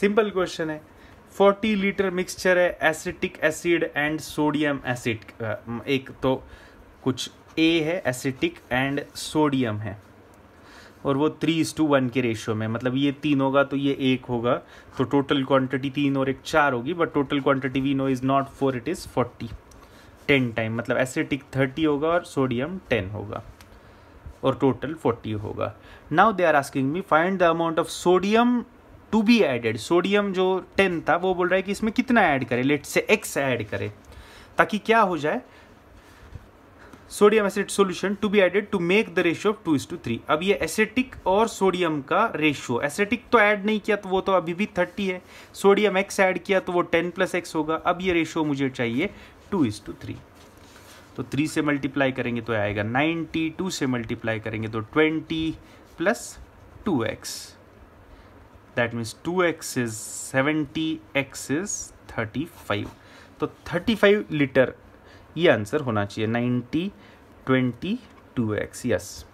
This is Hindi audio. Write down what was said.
सिंपल क्वेश्चन है 40 लीटर मिक्सचर है acetic acid and sodium acid एक तो कुछ ए है एसिटिक एंड सोडियम है और वो थ्री इज टू वन के रेशियो में मतलब ये तीन होगा तो ये एक होगा तो टोटल क्वांटिटी तीन और एक चार होगी but total quantity we know is not four it is forty ten time मतलब एसिटिक थर्टी होगा और सोडियम टेन होगा और टोटल फोर्टी होगा now they are asking me find the amount of sodium to be added sodium जो टेन था वो बोल रहा है कि इसमें कितना ऐड करें लेट से एक्स ऐड करें ताकि क्या हो जाए sodium acid solution to be added to make the ratio of two is to three अब ये एसेटिक और सोडियम का रेशियो एसेटिक तो ऐड नहीं किया तो वो तो अभी भी थर्टी है सोडियम एक्स ऐड किया तो वो टेन प्लस एक्स होगा अब ये रेशियो मुझे चाहिए टू इज टू थ्री तो थ्री से मल्टीप्लाई करेंगे तो आएगा नाइन्टी टू से मल्टीप्लाई करेंगे तो twenty plus two x that means two x is seventy x is thirty five तो थर्टी फाइव लीटर ये आंसर होना चाहिए ninety twenty two x yes